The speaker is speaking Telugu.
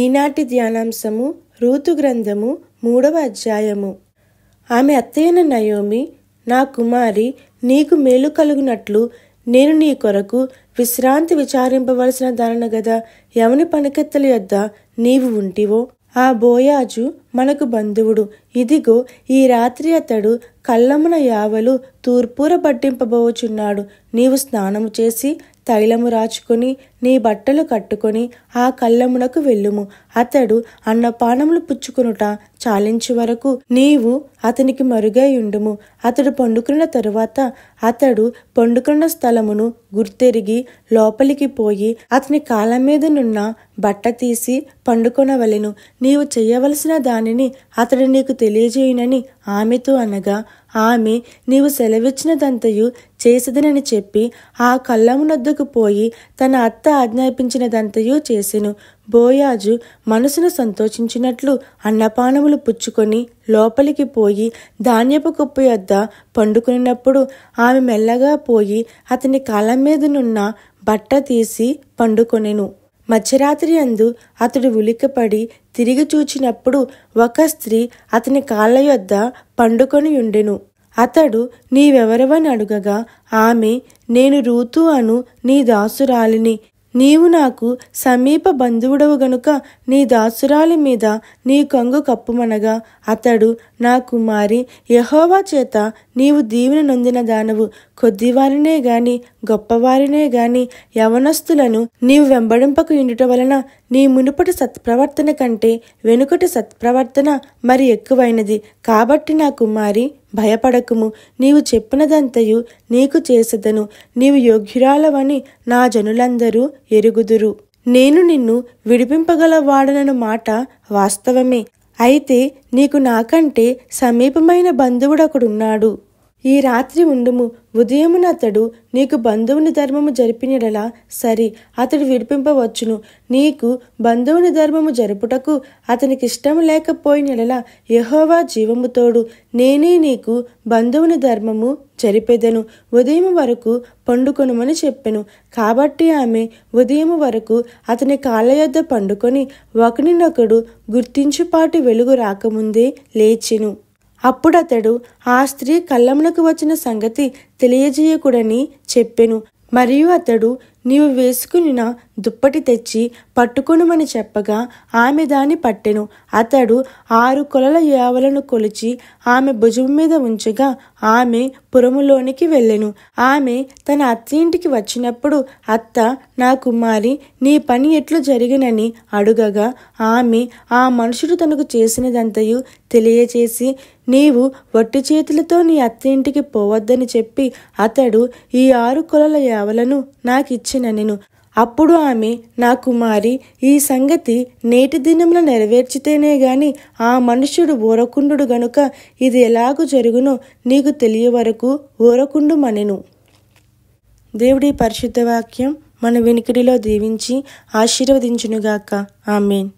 ఈనాటి ధ్యానాంశము రూతు గ్రంథము మూడవ అధ్యాయము ఆమె అత్తయ్యన నయోమి నా కుమారి నీకు మేలు కలుగునట్లు నేను నీ కొరకు విశ్రాంతి విచారింపవలసిన దానను గదా ఎవని పనికెత్తల యొద్ద నీవు ఉంటివో ఆ బోయాజు మనకు బంధువుడు ఇదిగో ఈ రాత్రి అతడు కళ్ళమున యావలు తూర్పుర పట్టింపబోచున్నాడు నీవు స్నానము చేసి తైలము రాచుకొని నీ బట్టలు కట్టుకొని ఆ కళ్ళమునకు వెళ్ళుము అతడు అన్నపానములు పుచ్చుకునుట చాలించు వరకు నీవు అతనికి మరుగై ఉండుము అతడు పండుకున్న తరువాత అతడు పండుకున్న స్థలమును గుర్తెరిగి లోపలికి పోయి అతని కాళ్ళ మీద నున్న బట్ట తీసి పండుకొనవలెను నీవు చేయవలసిన దాని దానిని అతడు నీకు తెలియజేయునని ఆమెతో అనగా ఆమె నీవు సెలవిచ్చినదంతయు చేసిదనని చెప్పి ఆ కళ్ళమునొద్దకు పోయి తన అత్త ఆజ్ఞాపించినదంతయు చేసెను బోయాజు మనసును సంతోషించినట్లు అన్నపానములు పుచ్చుకొని లోపలికి పోయి ధాన్యపు కుప్పి యొద్ద పండుకున్నప్పుడు ఆమె మెల్లగా పోయి అతని మీద మీదనున్న బట్ట తీసి పండుకొనెను మధ్యరాత్రి అందు అతడు ఉలికపడి తిరిగి చూచినప్పుడు ఒక స్త్రీ అతని కాళ్ళ యొద్ద పండుకొని ఉండెను అతడు నీవెవరవని అడుగగా ఆమె నేను రూతు అను నీ దాసురాలిని నీవు నాకు సమీప బంధువుడవు గనుక నీ దాసురాలి మీద నీ కంగు కప్పుమనగా అతడు నా కుమారి యహోవా చేత నీవు దీవెన నొందిన దానవు కొద్దివారినే గాని గొప్పవారినే గాని యవనస్తులను నీవు వెంబడింపకు ఇండుట వలన నీ మునుపటి సత్ప్రవర్తన కంటే వెనుకటి సత్ప్రవర్తన మరి ఎక్కువైనది కాబట్టి నా కుమారి భయపడకుము నీవు చెప్పినదంతయు నీకు చేసెదను నీవు యోగ్యురాలవని నా జనులందరూ ఎరుగుదురు నేను నిన్ను విడిపింపగల మాట వాస్తవమే అయితే నీకు నాకంటే సమీపమైన బంధువుడొకడున్నాడు ఈ రాత్రి ఉండుము ఉదయమున అతడు నీకు బంధువుని ధర్మము జరిపినడలా సరి అతడు విడిపింపవచ్చును నీకు బంధువుని ధర్మము జరుపుటకు అతనికి ఇష్టం లేకపోయినడలా యహోవా జీవముతోడు నేనే నీకు బంధువుని ధర్మము జరిపెదను ఉదయం వరకు పండుకొనుమని చెప్పెను కాబట్టి ఆమె ఉదయం వరకు అతని కాళ్ళ యొద్ద పండుకొని ఒకనినొకడు గుర్తించుపాటి వెలుగు రాకముందే లేచెను అప్పుడతడు ఆ స్త్రీ కళ్ళములకు వచ్చిన సంగతి తెలియజేయకూడని చెప్పెను మరియు అతడు నీవు వేసుకున్న దుప్పటి తెచ్చి పట్టుకొనుమని చెప్పగా ఆమె దాన్ని పట్టెను అతడు ఆరు కొలల యావలను కొలిచి ఆమె భుజం మీద ఉంచగా ఆమె పురములోనికి వెళ్ళెను ఆమె తన అత్తింటికి వచ్చినప్పుడు అత్త నా కుమారి నీ పని ఎట్లు జరిగినని అడుగగా ఆమె ఆ మనుషుడు తనకు చేసినదంతయు తెలియచేసి నీవు వట్టి చేతులతో నీ అత్తింటికి పోవద్దని చెప్పి అతడు ఈ ఆరు కొలల యావలను నాకిచ్చిన నేను అప్పుడు ఆమె నా కుమారి ఈ సంగతి నేటి దినంలో నెరవేర్చితేనే గాని ఆ మనుష్యుడు ఓరకుండు గనుక ఇది ఎలాగు జరుగునో నీకు తెలియవరకు వరకు ఓరకుండు మనెను దేవుడి పరిశుద్ధ వాక్యం మన వెనుకడిలో దీవించి ఆశీర్వదించునుగాక ఆమెన్